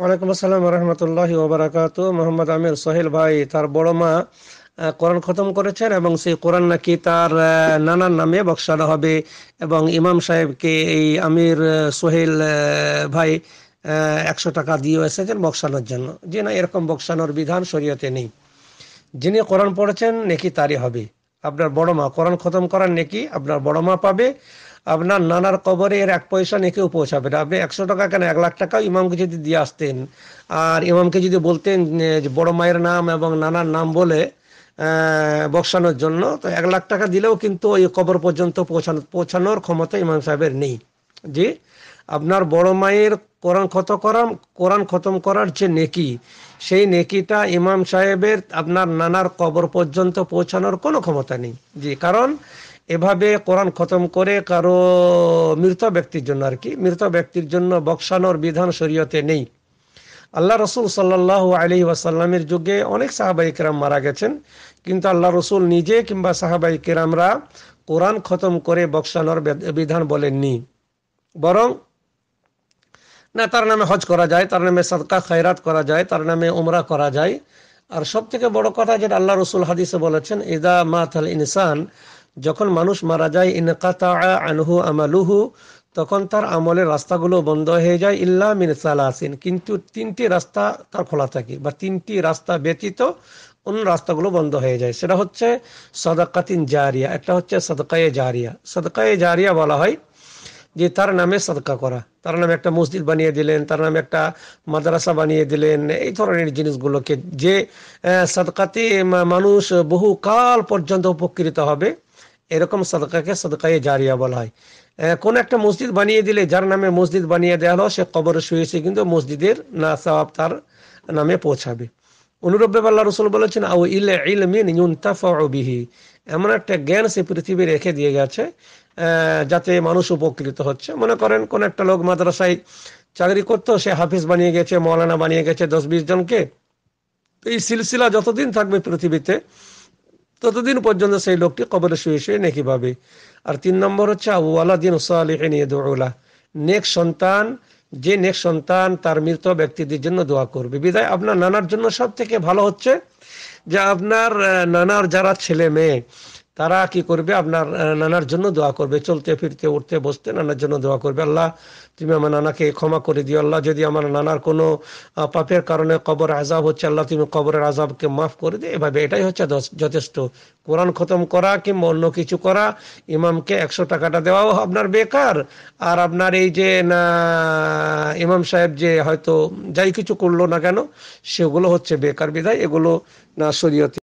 ওয়ালাইকুম আসসালাম রহমতুল্লাহ ওবরাকাত মোহাম্মদ আমির সোহেল ভাই তার বড় মা কোরআন খতম করেছেন এবং সেই কোরআন নাকি তার নানার নামে বক্সানো হবে এবং ইমাম সাহেবকে এই আমির সোহেল ভাই একশো টাকা দিয়ে এসেছেন বক্সানোর জন্য যে না এরকম বক্সানোর বিধান শরীয়তে নেই যিনি কোরআন পড়েছেন নেকি তারই হবে আপনার বড় মা কোরআন খতম করার নেকি আপনার বড় মা পাবে আপনার নানার কবরে এর এক পয়সা নিকেও পৌঁছাবে না আপনি একশো টাকা কেন এক লাখ টাকাও ইমামকে যদি দিয়ে আসতেন আর ইমামকে যদি বলতেন যে বড় মায়ের নাম এবং নানার নাম বলে বক্সানোর জন্য তো এক লাখ টাকা দিলেও কিন্তু ওই কবর পর্যন্ত পৌঁছানো পৌঁছানোর ক্ষমতা ইমাম সাহেবের নেই যে আপনার বড় মায়ের কোরআন খত করাম কোরআন খতম করার যে নেকি সেই নেকিটা ইমাম সাহেবের আপনার নানার কবর পর্যন্ত পৌঁছানোর কোনো ক্ষমতা নেই যে কারণ এভাবে কোরআন খতম করে কারো মৃত ব্যক্তির জন্য আর কি মৃত ব্যক্তির জন্য বক্সানোর বিধান শরীয়তে নেই আল্লাহ রসুল সাল্লাহ আলি ওয়াসাল্লামের যুগে অনেক সাহাবাই কেরাম মারা গেছেন কিন্তু আল্লাহ রসুল নিজে কিংবা সাহাবাই কেরামরা কোরআন খতম করে বক্সানোর বিধান বলেননি বরং না তার নামে হজ করা যায় তার নামে সাদকা খায়রাত করা যায় তার নামে উমরা করা যায় আর সব থেকে বড় কথা যেটা আল্লাহ রসুল হাদিসে বলেছেন ইদা মাথাল ইনসান যখন মানুষ মারা যায় ইনকাতা আনহু আমালুহু তখন তার আমলের রাস্তাগুলো বন্ধ হয়ে যায় ইল্লা মিন সালাসিন কিন্তু তিনটি রাস্তা তার খোলা থাকে বা তিনটি রাস্তা ব্যতীত অন্য রাস্তাগুলো বন্ধ হয়ে যায় সেটা হচ্ছে সদাকাতিন জারিয়া একটা হচ্ছে সদকায়ে জারিয়া সদকায়ে জারিয়া বলা হয় যে তার নামে সদকা করা তার নামে একটা মসজিদ বানিয়ে দিলেন তার নামে একটা মাদ্রাসা বানিয়ে দিলেন এই ধরনের জিনিসগুলোকে যে সদকাতে মানুষ বহু কাল পর্যন্ত উপকৃত হবে এরকম সদকাকে সদকায়ে জারিয়া বলা হয় কোন একটা মসজিদ বানিয়ে দিলে যার নামে মসজিদ বানিয়ে দেওয়া হলো সে কবরে শুয়েছে কিন্তু মসজিদের না সবাব তার নামে পৌঁছাবে অনুরব্য আল্লাহ রসুল বলেছেন আউ ইল বিহি এমন একটা জ্ঞান সে পৃথিবী রেখে দিয়ে গেছে যাতে মানুষ উপকৃত হচ্ছে মনে করেন কোন একটা লোক মাদ্রাসায় চাকরি করতো সে হাফিজ বানিয়ে গেছে মৌলানা বানিয়ে গেছে দশ বিশ জনকে এই সিলসিলা যতদিন থাকবে পৃথিবীতে ততদিন পর্যন্ত সেই লোকটি কবরে শুয়ে শুয়ে নেকি পাবে আর তিন নম্বর হচ্ছে আবু আলাদিন সালিহিনুলা নেক সন্তান যে নেক সন্তান তার মৃত ব্যক্তিদের জন্য দোয়া করবে বিদায় আপনার নানার জন্য সব থেকে ভালো হচ্ছে যে আপনার নানার যারা ছেলে মেয়ে তারা কি করবে আপনার নানার জন্য দোয়া করবে চলতে ফিরতে উঠতে বসতে নানার জন্য দোয়া করবে আল্লাহ তুমি আমার নানাকে ক্ষমা করে দিও আল্লাহ যদি আমার নানার কোনো পাপের কারণে কবর আজাব হচ্ছে আল্লাহ তুমি কবরের আজাবকে মাফ করে দিও এভাবে এটাই হচ্ছে যথেষ্ট কোরআন খতম করা কিংবা অন্য কিছু করা ইমামকে একশো টাকাটা দেওয়াও আপনার বেকার আর আপনার এই যে না ইমাম সাহেব যে হয়তো যাই কিছু করলো না কেন সেগুলো হচ্ছে বেকার বিধায় এগুলো না শরীয়তে